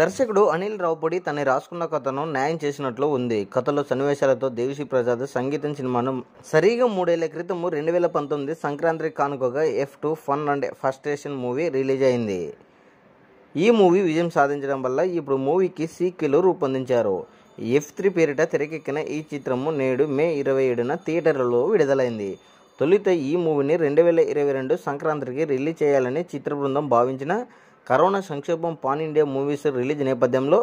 దర్శకుడు అనిల్ రావుపడి తనని రాసుకున్న కథను న్యాయం చేసినట్లు ఉంది కథలో సన్నివేశాలతో దేవిశ్రీ ప్రసాద్ సంగీతం సినిమాను సరిగా మూడేళ్ల క్రితము రెండు వేల పంతొమ్మిది సంక్రాంతి కానుకగా F two fun and frustration movie release అయింది ఈ మూవీ విజయం సాధించడం వల్ల ఇప్పుడు మూవీకి సీక్వెల్ రూపొందించారు ఎఫ్ త్రీ పేరిట తెరకెక్కిన ఈ చిత్రము నేడు మే ఇరవై ఏడున థియేటర్లలో విడుదలైంది తొలుత ఈ మూవీని రెండు వేల ఇరవై రెండు సంక్రాంతికి రిలీజ్ చేయాలని చిత్ర బృందం భావించిన కరోనా సంక్షోభం పాన్ ఇండియా మూవీస్ రిలీజ్ నేపథ్యంలో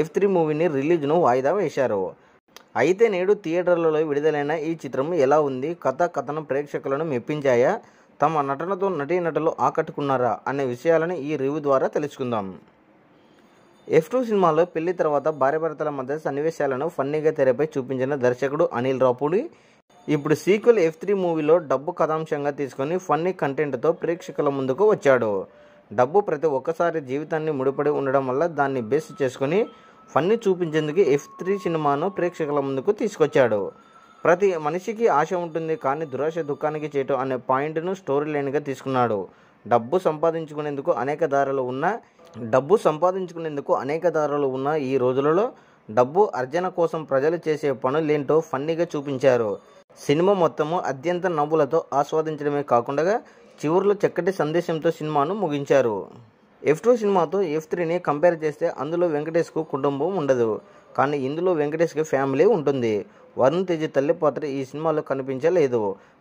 ఎఫ్ త్రీ మూవీని రిలీజ్ను వాయిదా వేశారు అయితే నేడు థియేటర్లలో విడుదలైన ఈ చిత్రం ఎలా ఉంది కథ కథనం ప్రేక్షకులను మెప్పించాయా తమ నటనతో నటీ నటులు ఆకట్టుకున్నారా అనే విషయాలను ఈ రివ్యూ ద్వారా తెలుసుకుందాం ఎఫ్ టూ సినిమాలో పెళ్లి తర్వాత భార్యాభర్తల మధ్య సన్నివేశాలను ఫన్నీగా తెరపై చూపించిన దర్శకుడు అనిల్ రాపూడి ఇప్పుడు సీక్వెల్ ఎఫ్ త్రీ మూవీలో డబ్బు కథాంశంగా తీసుకొని ఫన్నీ కంటెంట్తో ప్రేక్షకుల ముందుకు వచ్చాడు డబ్బు ప్రతి ఒక్కసారి జీవితాన్ని ముడిపడి ఉండడం వల్ల దాన్ని బేస్ చేసుకొని ఫన్నీ చూపించేందుకు ఎఫ్ త్రీ సినిమాను ప్రేక్షకుల ముందుకు తీసుకొచ్చాడు ప్రతి మనిషికి ఆశ ఉంటుంది కానీ దురాశ దుఃఖానికి చేయటం అనే పాయింట్ను స్టోరీ లైన్గా తీసుకున్నాడు డబ్బు సంపాదించుకునేందుకు అనేక దారులు ఉన్న డబ్బు సంపాదించుకునేందుకు అనేక దారులు ఉన్న ఈ రోజులలో డబ్బు అర్జన కోసం ప్రజలు చేసే పనులేంటో ఫన్నీగా చూపించారు సినిమా మొత్తము అత్యంత నవ్వులతో ఆస్వాదించడమే కాకుండా చివరిలో చక్కటి సందేశంతో సినిమాను ముగించారు ఎఫ్ టూ సినిమాతో ఎఫ్ త్రీని కంపేర్ చేస్తే అందులో వెంకటేష్కు కుటుంబం ఉండదు కానీ ఇందులో వెంకటేష్కి ఫ్యామిలీ ఉంటుంది వరుణ్ తేజ్ తల్లి పాత్ర ఈ సినిమాలో కనిపించలేదు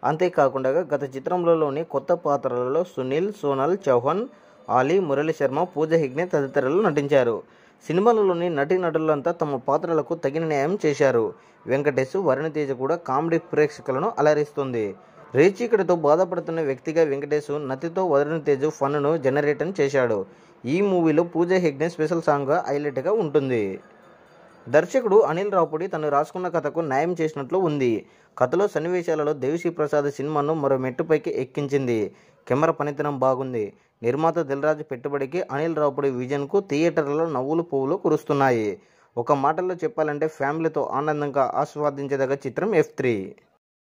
అంతేకాకుండా గత చిత్రంలోని కొత్త పాత్రలలో సునీల్ సోనల్ చౌహాన్ ఆలీ మురళీ శర్మ పూజ హిగ్నే తదితరులు నటించారు సినిమాలలోని నటీనటులంతా తమ పాత్రలకు తగిన న్యాయం చేశారు వెంకటేష్ వరుణతేజ కూడా కామెడీ ప్రేక్షకులను అలరిస్తుంది రేచికడితో బాధపడుతున్న వ్యక్తిగా వెంకటేష్ నతితో తేజ్ ఫన్ను జనరేటన్ చేశాడు ఈ మూవీలో పూజ హెగ్నే స్పెషల్ సాంగ్గా హైలైట్గా ఉంటుంది దర్శకుడు అనిల్ రాపుడి తను రాసుకున్న కథకు న్యాయం చేసినట్లు ఉంది కథలో సన్నివేశాలలో దేవిశ్రీ ప్రసాద్ సినిమాను మరో మెట్టుపైకి ఎక్కించింది కెమెరా పనితనం బాగుంది నిర్మాత దిల్రాజు పెట్టుబడికి అనిల్ రావుపడి విజన్కు థియేటర్లలో నవ్వులు పువ్వులు కురుస్తున్నాయి ఒక మాటలో చెప్పాలంటే ఫ్యామిలీతో ఆనందంగా ఆస్వాదించదగ్గ చిత్రం ఎఫ్ త్రీ